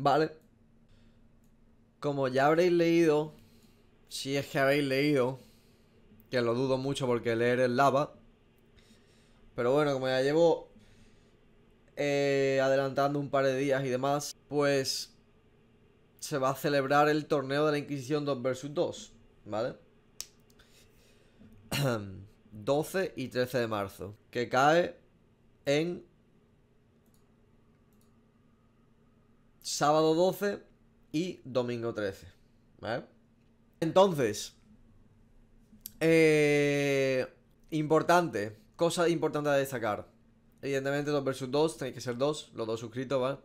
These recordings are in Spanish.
¿Vale? Como ya habréis leído, si es que habéis leído, que lo dudo mucho porque leer el lava. Pero bueno, como ya llevo eh, adelantando un par de días y demás, pues se va a celebrar el torneo de la Inquisición 2 vs 2, ¿vale? 12 y 13 de marzo, que cae en sábado 12 y domingo 13. ¿Vale? Entonces, eh, importante, cosa importante a destacar. Evidentemente 2 versus 2, tenéis que ser 2, los dos suscritos, ¿vale?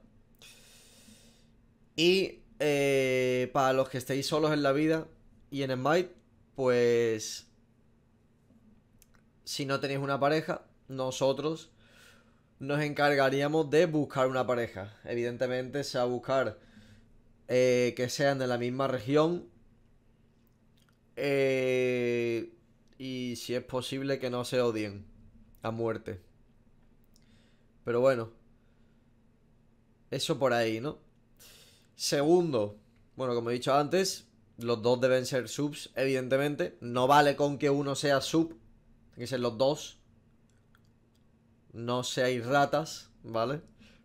Y eh, para los que estéis solos en la vida y en Smite, pues si no tenéis una pareja, nosotros nos encargaríamos de buscar una pareja. Evidentemente se buscar eh, que sean de la misma región. Eh, y si es posible que no se odien a muerte. Pero bueno. Eso por ahí, ¿no? Segundo. Bueno, como he dicho antes, los dos deben ser subs, evidentemente. No vale con que uno sea sub. Tienen que ser los dos no seáis ratas, ¿vale?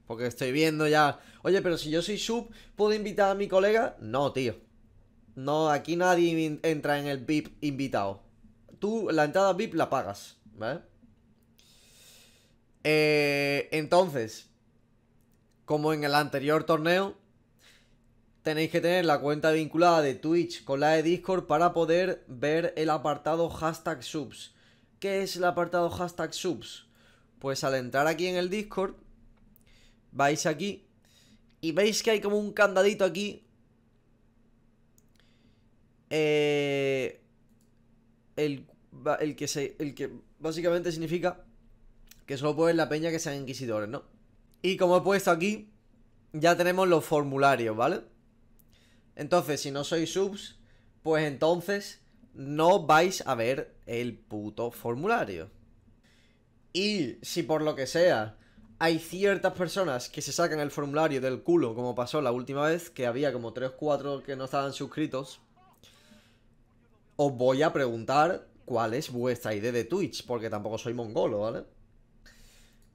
Porque estoy viendo ya, oye, pero si yo soy sub, ¿puedo invitar a mi colega? No, tío. No, aquí nadie entra en el VIP invitado. Tú la entrada VIP la pagas, ¿vale? Eh, entonces, como en el anterior torneo, tenéis que tener la cuenta vinculada de Twitch con la de Discord para poder ver el apartado hashtag subs. ¿Qué es el apartado hashtag subs? Pues al entrar aquí en el Discord, vais aquí y veis que hay como un candadito aquí. Eh, el, que el que básicamente significa que solo pueden la peña que sean inquisidores, ¿no? Y como he puesto aquí, ya tenemos los formularios, ¿vale? Entonces, si no sois subs, pues entonces no vais a ver el puto formulario. Y si por lo que sea hay ciertas personas que se sacan el formulario del culo, como pasó la última vez, que había como 3 o 4 que no estaban suscritos, os voy a preguntar cuál es vuestra idea de Twitch, porque tampoco soy mongolo, ¿vale?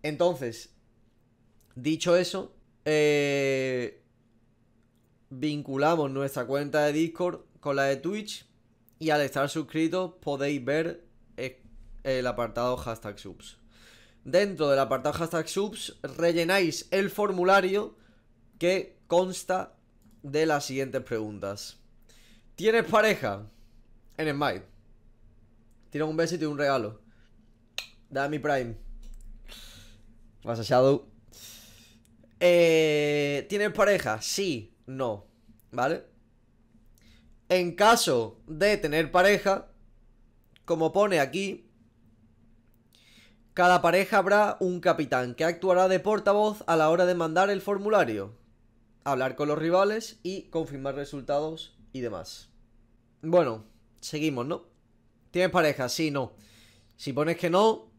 Entonces, dicho eso, eh, vinculamos nuestra cuenta de Discord con la de Twitch y al estar suscritos podéis ver eh, el apartado hashtag subs dentro del apartado hashtag subs, rellenáis el formulario que consta de las siguientes preguntas. ¿Tienes pareja? En Smite. tiene un besito y un regalo. Dame mi Prime. Vas a Shadow. Eh, ¿Tienes pareja? Sí, no. ¿Vale? En caso de tener pareja, como pone aquí, cada pareja habrá un capitán que actuará de portavoz a la hora de mandar el formulario, hablar con los rivales y confirmar resultados y demás. Bueno, seguimos, ¿no? ¿Tienes pareja? Sí, no. Si pones que no,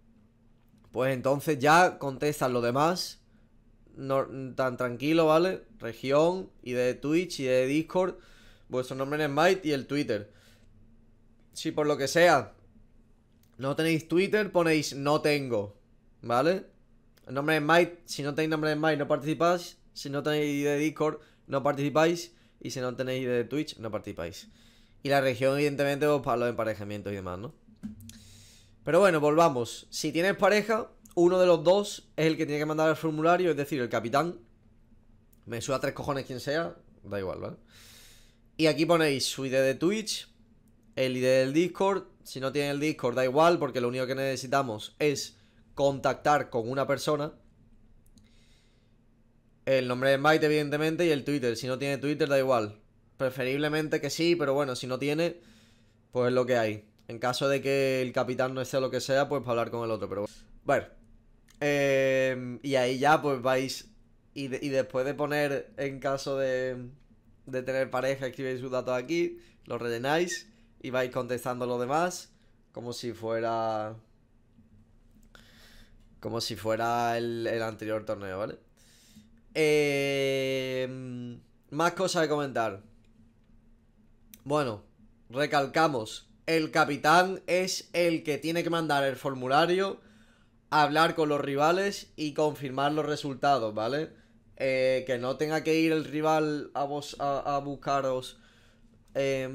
pues entonces ya contestan lo demás. No, tan tranquilo, ¿vale? Región y de Twitch y de Discord, vuestro nombre en Smite y el Twitter. Si por lo que sea no tenéis Twitter, ponéis no tengo, ¿vale? El nombre de Mike, si no tenéis nombre de Mike no participáis, si no tenéis de Discord no participáis y si no tenéis de Twitch no participáis. Y la región evidentemente para los emparejamientos y demás, ¿no? Pero bueno, volvamos. Si tienes pareja, uno de los dos es el que tiene que mandar el formulario, es decir, el capitán. Me suda tres cojones quien sea, da igual, ¿vale? Y aquí ponéis su ID de Twitch, el ID del Discord. Si no tiene el Discord, da igual, porque lo único que necesitamos es contactar con una persona. El nombre de Mike, evidentemente, y el Twitter. Si no tiene Twitter, da igual. Preferiblemente que sí, pero bueno, si no tiene, pues es lo que hay. En caso de que el capitán no esté lo que sea, pues para hablar con el otro, pero bueno. Em, y ahí ya, pues vais. Y, después de poner, en caso de, tener pareja, escribéis sus datos aquí, lo rellenáis y vais contestando lo demás como si fuera... Como si fuera el, anterior torneo, ¿vale? Eh, más cosas que comentar. Bueno, recalcamos. El capitán es el que tiene que mandar el formulario, hablar con los rivales y confirmar los resultados, ¿vale? Eh, que no tenga que ir el rival a, vos, a, a buscaros eh,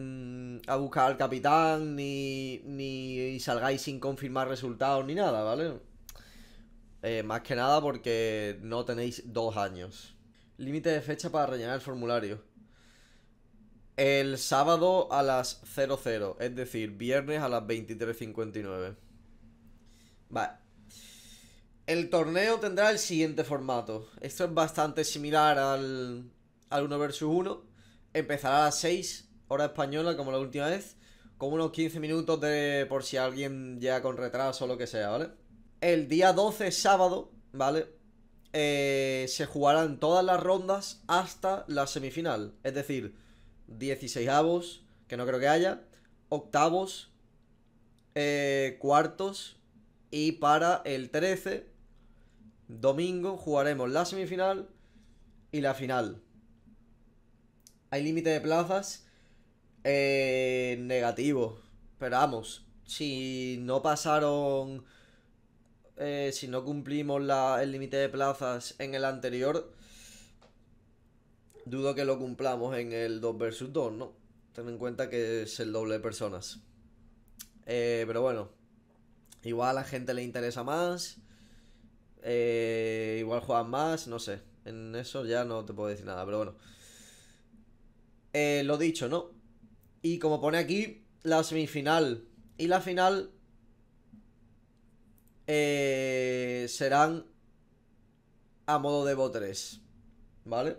a buscar al capitán, ni, ni salgáis sin confirmar resultados, ni nada, ¿vale? Eh, más que nada porque no tenéis dos años. Límite de fecha para rellenar el formulario. El sábado a las 00, es decir, viernes a las 23.59. Vale. El torneo tendrá el siguiente formato. Esto es bastante similar al, al 1 vs 1. Empezará a las 6 hora española, como la última vez, con unos 15 minutos de por si alguien llega con retraso o lo que sea, ¿vale? El día 12, sábado, ¿vale? Eh, se jugarán todas las rondas hasta la semifinal, es decir, 16 avos, que no creo que haya, octavos, eh, cuartos y para el 13, domingo, jugaremos la semifinal y la final. Hay límite de plazas eh, negativo. Esperamos si no pasaron. Eh, si no cumplimos el límite de plazas en el anterior, dudo que lo cumplamos en el 2 vs 2, ¿no? Ten en cuenta que es el doble de personas. Eh, pero bueno, igual a la gente le interesa más. Eh, igual juegan más, no sé. En eso ya no te puedo decir nada, pero bueno. lo dicho, ¿no? Y como pone aquí, la semifinal y la final eh, serán a modo de Evo 3 ¿vale?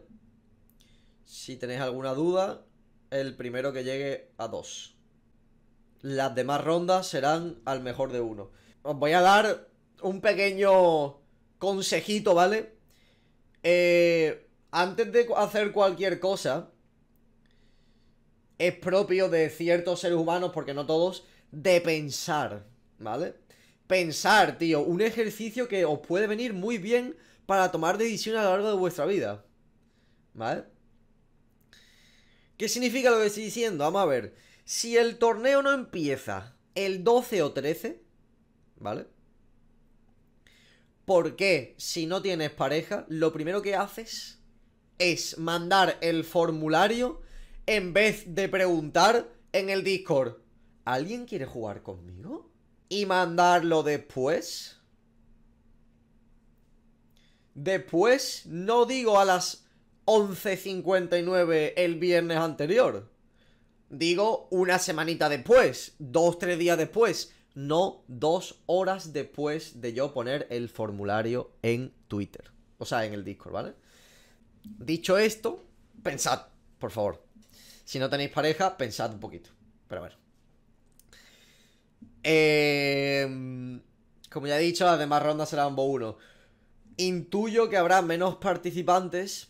Si tenéis alguna duda, el primero que llegue a 2. Las demás rondas serán al mejor de uno. Os voy a dar un pequeño consejito, ¿vale? Eh, antes de hacer cualquier cosa, es propio de ciertos seres humanos, porque no todos, de pensar, ¿vale? Pensar, tío, un ejercicio que os puede venir muy bien para tomar decisiones a lo largo de vuestra vida, ¿vale? ¿Qué significa lo que estoy diciendo? Vamos a ver. Si el torneo no empieza el 12 o 13, ¿vale? Porque si no tienes pareja, lo primero que haces es mandar el formulario en vez de preguntar en el Discord, ¿alguien quiere jugar conmigo? Y mandarlo después. Después, no digo a las 11.59 el viernes anterior. Digo una semanita después, dos, tres días después. No dos horas después de yo poner el formulario en Twitter. O sea, en el Discord, ¿vale? Dicho esto, pensad, por favor. Si no tenéis pareja, pensad un poquito. Pero bueno. Em, como ya he dicho, las demás rondas serán Bo 1. Intuyo que habrá menos participantes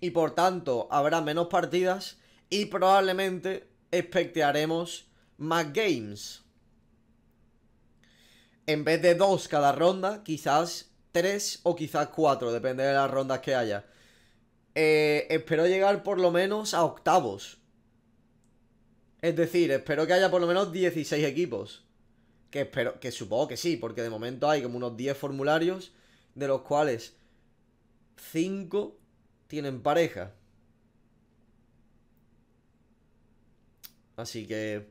y por tanto habrá menos partidas y probablemente expectearemos más games. En vez de dos cada ronda, quizás tres o quizás cuatro, depende de las rondas que haya. Eh, espero llegar por lo menos a octavos. Es decir, espero que haya por lo menos 16 equipos. Que espero, que supongo que sí, porque de momento hay como unos 10 formularios, de los cuales 5 tienen pareja. Así que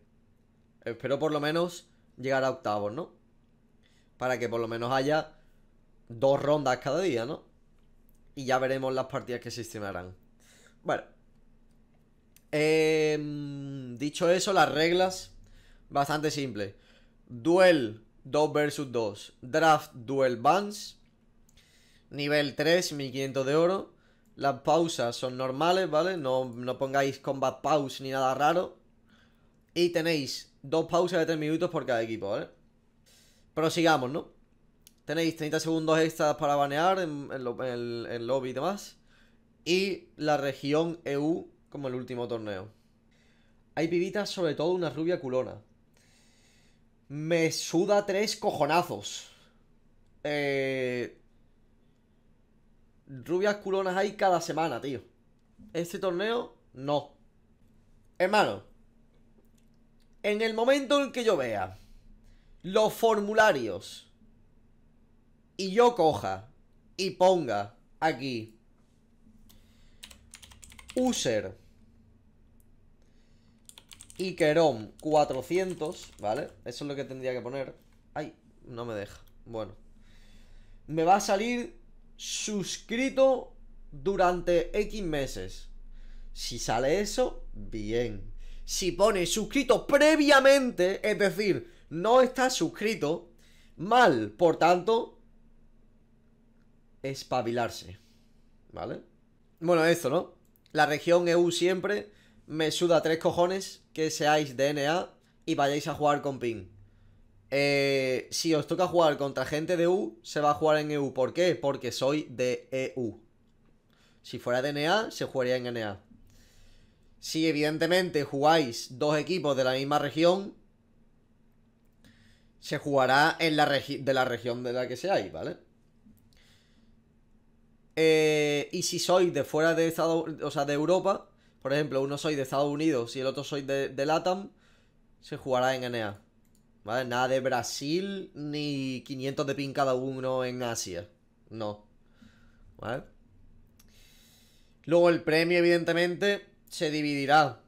espero por lo menos llegar a octavos, ¿no? Para que por lo menos haya dos rondas cada día, ¿no? Y ya veremos las partidas que se estrenarán. Bueno. Em, dicho eso, las reglas, bastante simples Duel 2 vs 2. Draft Duel Bans Nivel 3, 1500 de oro. Las pausas son normales, ¿vale? No, pongáis combat pause ni nada raro. Y tenéis dos pausas de 3 minutos por cada equipo, ¿vale? Prosigamos, ¿no? Tenéis 30 segundos extras para banear en el lobby y demás. Y la región EU como el último torneo. Hay pibitas, sobre todo una rubia culona. Me suda tres cojonazos. Eh, rubias culonas hay cada semana, tío. Este torneo, no. Hermano, en el momento en que yo vea los formularios y yo coja y ponga aquí User Ikerom 400, ¿vale? Eso es lo que tendría que poner Ay, no me deja, bueno Me va a salir suscrito durante X meses Si sale eso, bien Si pone suscrito previamente, es decir, no está suscrito Mal, por tanto, espabilarse ¿Vale? Bueno, eso, ¿no? la región EU siempre, me suda tres cojones que seáis de DNA y vayáis a jugar con PIN. Eh, si os toca jugar contra gente de EU, se va a jugar en EU. ¿Por qué? Porque soy de EU. Si fuera DNA, se jugaría en NA. Si evidentemente jugáis dos equipos de la misma región, se jugará en la de la región de la que seáis, ¿vale? Eh, y si sois de fuera de o sea, de Europa, por ejemplo, uno soy de Estados Unidos y el otro soy de, LATAM, se jugará en NA. ¿Vale? Nada de Brasil ni 500 de pin cada uno en Asia. No. ¿Vale? Luego el premio, evidentemente, se dividirá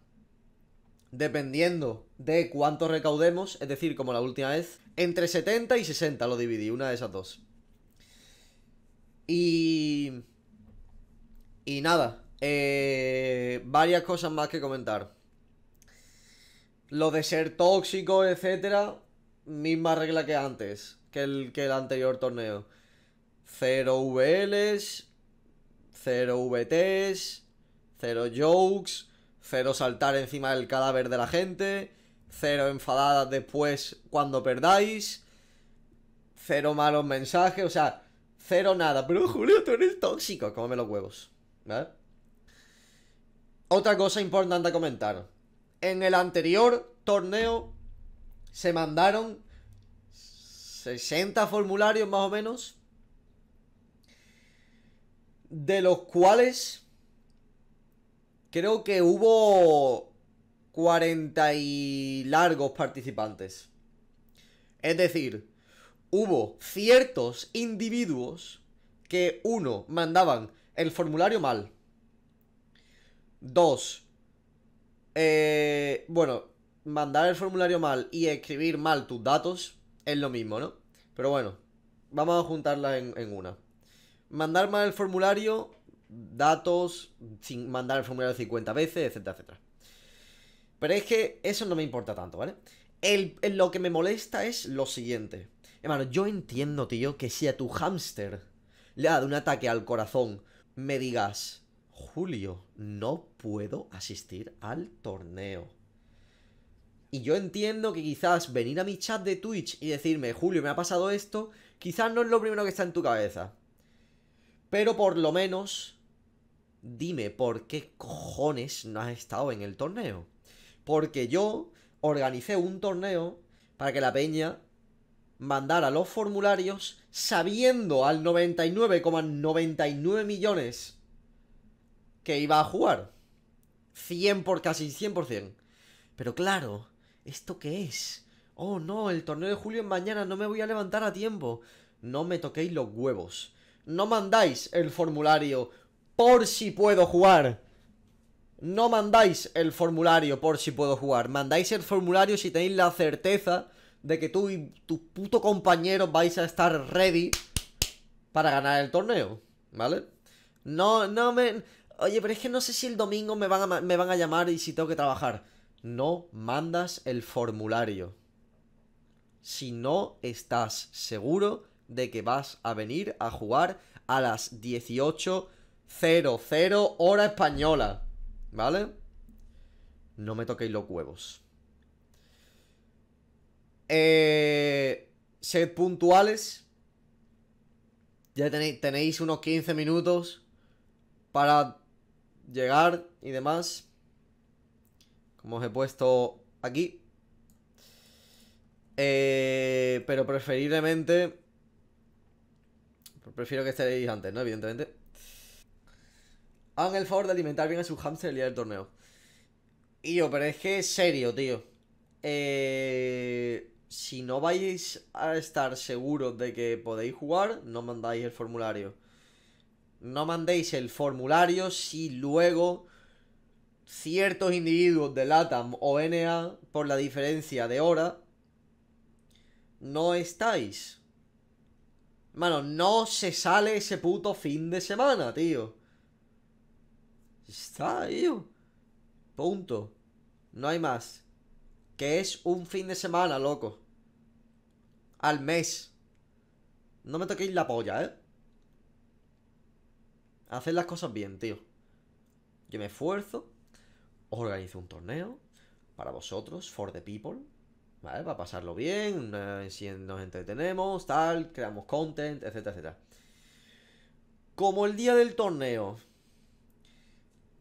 dependiendo de cuánto recaudemos, es decir, como la última vez, entre 70 y 60 lo dividí, una de esas dos. Y. Y nada. Eh, varias cosas más que comentar. Lo de ser tóxico, etcétera. Misma regla que antes. Que el, que el anterior torneo. Cero VLs. Cero VTs. Cero jokes. Cero saltar encima del cadáver de la gente. Cero enfadadas después cuando perdáis. Cero malos mensajes. O sea Cero nada. Pero Julio, tú eres tóxico. Cómeme los huevos. Otra cosa importante a comentar. En el anterior torneo se mandaron 60 formularios más o menos. De los cuales creo que hubo 40 y largos participantes. Es decir, hubo ciertos individuos que, uno, mandaban el formulario mal. Dos, eh, bueno, mandar el formulario mal y escribir mal tus datos es lo mismo, ¿no? Pero bueno, vamos a juntarla en, una. Mandar mal el formulario, datos, sin mandar el formulario 50 veces, etcétera, etcétera. Pero es que eso no me importa tanto, ¿vale? lo que me molesta es lo siguiente. Hermano, yo entiendo, tío, que si a tu hámster le ha dado un ataque al corazón, me digas, Julio, no puedo asistir al torneo. Y yo entiendo que quizás venir a mi chat de Twitch y decirme, Julio, me ha pasado esto, quizás no es lo primero que está en tu cabeza. Pero por lo menos, dime por qué cojones no has estado en el torneo. Porque yo organicé un torneo para que la peña mandar a los formularios sabiendo al 99,99 millones que iba a jugar. 100 por casi 100%. Pero claro, ¿esto qué es? Oh no, el torneo de julio es mañana, no me voy a levantar a tiempo. No me toquéis los huevos. No mandáis el formulario por si puedo jugar. No mandáis el formulario por si puedo jugar. Mandáis el formulario si tenéis la certeza de que tú y tus puto compañeros vais a estar ready para ganar el torneo, ¿vale? No, no me... Oye, pero es que no sé si el domingo me van a, me van a llamar y si tengo que trabajar. No mandas el formulario. Si no estás seguro de que vas a venir a jugar a las 18.00 hora española. ¿Vale? No me toquéis los huevos. Eh, sed puntuales. Ya tenéis, unos 15 minutos para llegar y demás. Como os he puesto aquí. Eh, pero preferiblemente... Prefiero que estéis antes, ¿no? Evidentemente. Hagan el favor de alimentar bien a sus hamsters el día del torneo. Y yo, pero es que serio, tío. Eh si no vais a estar seguros de que podéis jugar, no mandáis el formulario. No mandéis el formulario si luego ciertos individuos de LATAM o NA, por la diferencia de hora, no estáis. Mano, no se sale ese puto fin de semana, tío. Está, tío. Punto. No hay más. Que es un fin de semana, loco al mes. No me toquéis la polla, ¿eh? Haced las cosas bien, tío. Yo me esfuerzo. organizo un torneo. Para vosotros, for the people. ¿Vale? Para pasarlo bien. si nos entretenemos, tal. Creamos content, etcétera, etcétera. Como el día del torneo.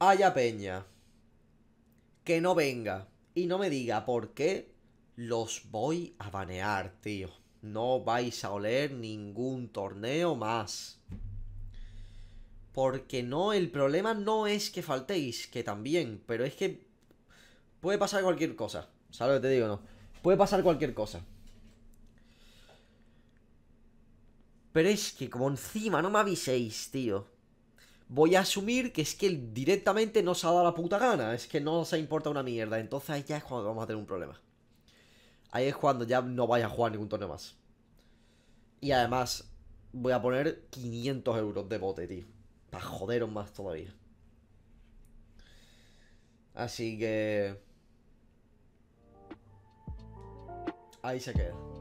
Haya peña. Que no venga. Y no me diga por qué los voy a banear, tío no vais a oler ningún torneo más. Porque no, el problema no es que faltéis, que también, pero es que puede pasar cualquier cosa. ¿Sabes lo que te digo? No. Puede pasar cualquier cosa. Pero es que como encima no me aviséis, tío. Voy a asumir que es que directamente no se ha dado la puta gana. Es que no se importa una mierda. Entonces ya es cuando vamos a tener un problema ahí es cuando ya no vaya a jugar ningún torneo más. Y además, voy a poner 500 euros de bote, tío. Para joderos más todavía. Así que... Ahí se queda.